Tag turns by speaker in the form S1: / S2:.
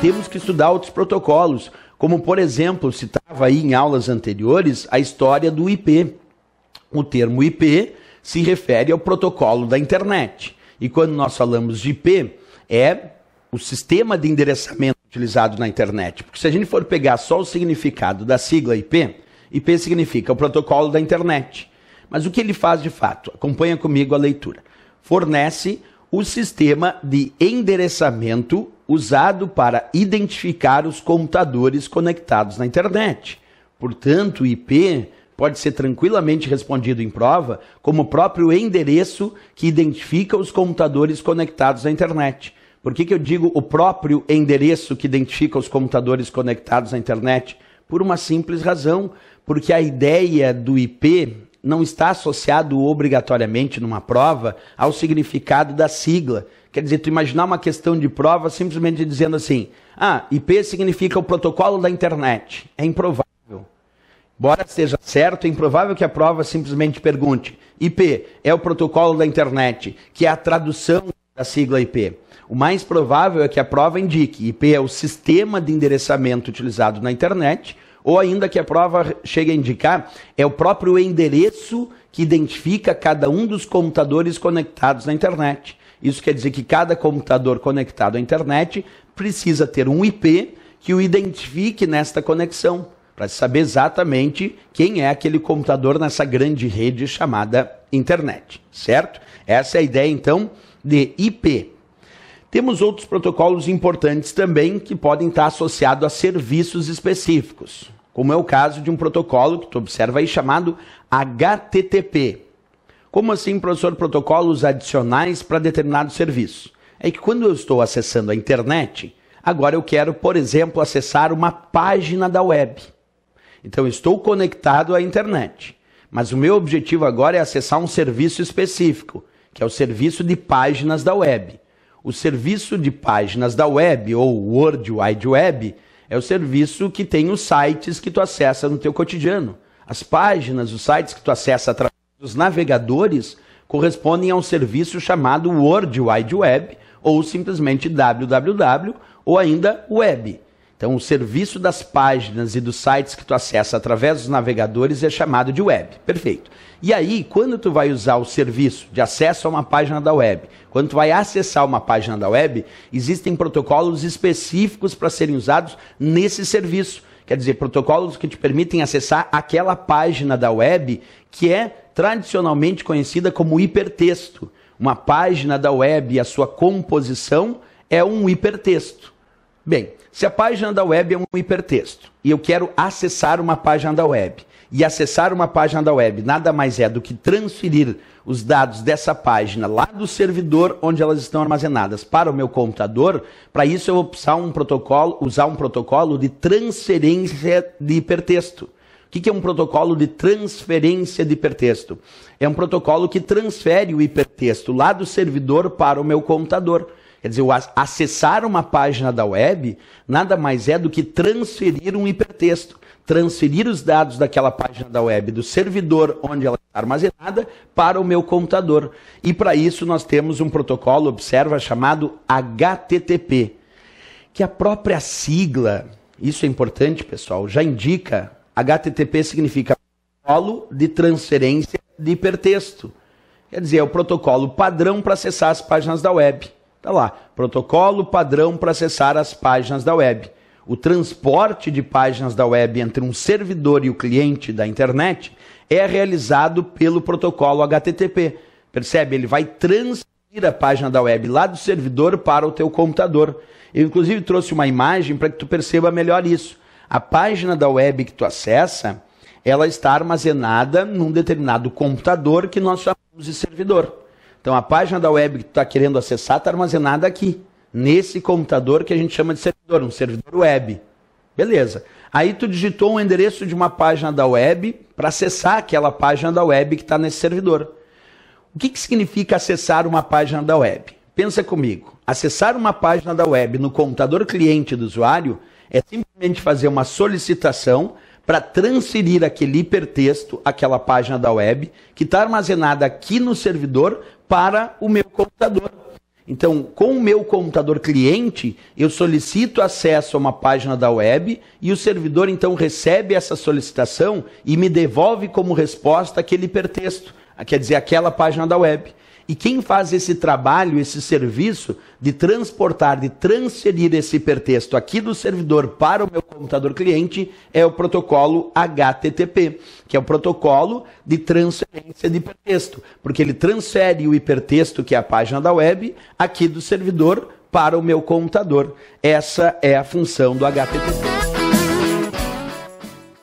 S1: temos que estudar outros protocolos, como por exemplo, citava aí em aulas anteriores a história do IP. O termo IP se refere ao protocolo da internet. E quando nós falamos de IP, é o sistema de endereçamento utilizado na internet. Porque se a gente for pegar só o significado da sigla IP, IP significa o protocolo da internet. Mas o que ele faz de fato? Acompanha comigo a leitura. Fornece o sistema de endereçamento usado para identificar os computadores conectados na internet. Portanto, o IP pode ser tranquilamente respondido em prova como o próprio endereço que identifica os computadores conectados à internet. Por que, que eu digo o próprio endereço que identifica os computadores conectados à internet? Por uma simples razão, porque a ideia do IP não está associado obrigatoriamente numa prova ao significado da sigla. Quer dizer, tu imaginar uma questão de prova simplesmente dizendo assim: ah, IP significa o protocolo da internet. É improvável. Embora seja certo, é improvável que a prova simplesmente pergunte: IP é o protocolo da internet, que é a tradução da sigla IP. O mais provável é que a prova indique: IP é o sistema de endereçamento utilizado na internet ou ainda que a prova chegue a indicar, é o próprio endereço que identifica cada um dos computadores conectados na internet. Isso quer dizer que cada computador conectado à internet precisa ter um IP que o identifique nesta conexão, para saber exatamente quem é aquele computador nessa grande rede chamada internet, certo? Essa é a ideia então de IP. Temos outros protocolos importantes também que podem estar associados a serviços específicos como é o caso de um protocolo que tu observa aí chamado HTTP. Como assim, professor, protocolos adicionais para determinado serviço? É que quando eu estou acessando a internet, agora eu quero, por exemplo, acessar uma página da web. Então estou conectado à internet, mas o meu objetivo agora é acessar um serviço específico, que é o serviço de páginas da web. O serviço de páginas da web, ou World Wide Web, é o serviço que tem os sites que tu acessa no teu cotidiano. As páginas, os sites que tu acessa através dos navegadores correspondem a um serviço chamado World Wide Web ou simplesmente www ou ainda web. Então, o serviço das páginas e dos sites que tu acessa através dos navegadores é chamado de web. Perfeito. E aí, quando tu vai usar o serviço de acesso a uma página da web, quando tu vai acessar uma página da web, existem protocolos específicos para serem usados nesse serviço. Quer dizer, protocolos que te permitem acessar aquela página da web que é tradicionalmente conhecida como hipertexto. Uma página da web, a sua composição é um hipertexto. Bem, se a página da web é um hipertexto e eu quero acessar uma página da web, e acessar uma página da web nada mais é do que transferir os dados dessa página lá do servidor onde elas estão armazenadas para o meu computador, para isso eu vou usar um protocolo, usar um protocolo de transferência de hipertexto. O que é um protocolo de transferência de hipertexto? É um protocolo que transfere o hipertexto lá do servidor para o meu computador. Quer dizer, acessar uma página da web nada mais é do que transferir um hipertexto, transferir os dados daquela página da web do servidor onde ela está armazenada para o meu computador. E para isso nós temos um protocolo, observa, chamado HTTP, que a própria sigla, isso é importante, pessoal, já indica, HTTP significa protocolo de transferência de hipertexto. Quer dizer, é o protocolo padrão para acessar as páginas da web. Está lá, protocolo padrão para acessar as páginas da web. O transporte de páginas da web entre um servidor e o cliente da internet é realizado pelo protocolo HTTP. Percebe? Ele vai transferir a página da web lá do servidor para o teu computador. Eu, inclusive, trouxe uma imagem para que tu perceba melhor isso. A página da web que tu acessa, ela está armazenada num determinado computador que nós chamamos de servidor. Então a página da web que tu está querendo acessar está armazenada aqui, nesse computador que a gente chama de servidor, um servidor web. Beleza. Aí tu digitou um endereço de uma página da web para acessar aquela página da web que está nesse servidor. O que, que significa acessar uma página da web? Pensa comigo. Acessar uma página da web no computador cliente do usuário é simplesmente fazer uma solicitação para transferir aquele hipertexto, aquela página da web, que está armazenada aqui no servidor, para o meu computador. Então, com o meu computador cliente, eu solicito acesso a uma página da web e o servidor então recebe essa solicitação e me devolve como resposta aquele hipertexto, quer dizer, aquela página da web. E quem faz esse trabalho, esse serviço de transportar, de transferir esse hipertexto aqui do servidor para o meu computador cliente é o protocolo HTTP, que é o protocolo de transferência de hipertexto, porque ele transfere o hipertexto, que é a página da web, aqui do servidor para o meu computador. Essa é a função do HTTP.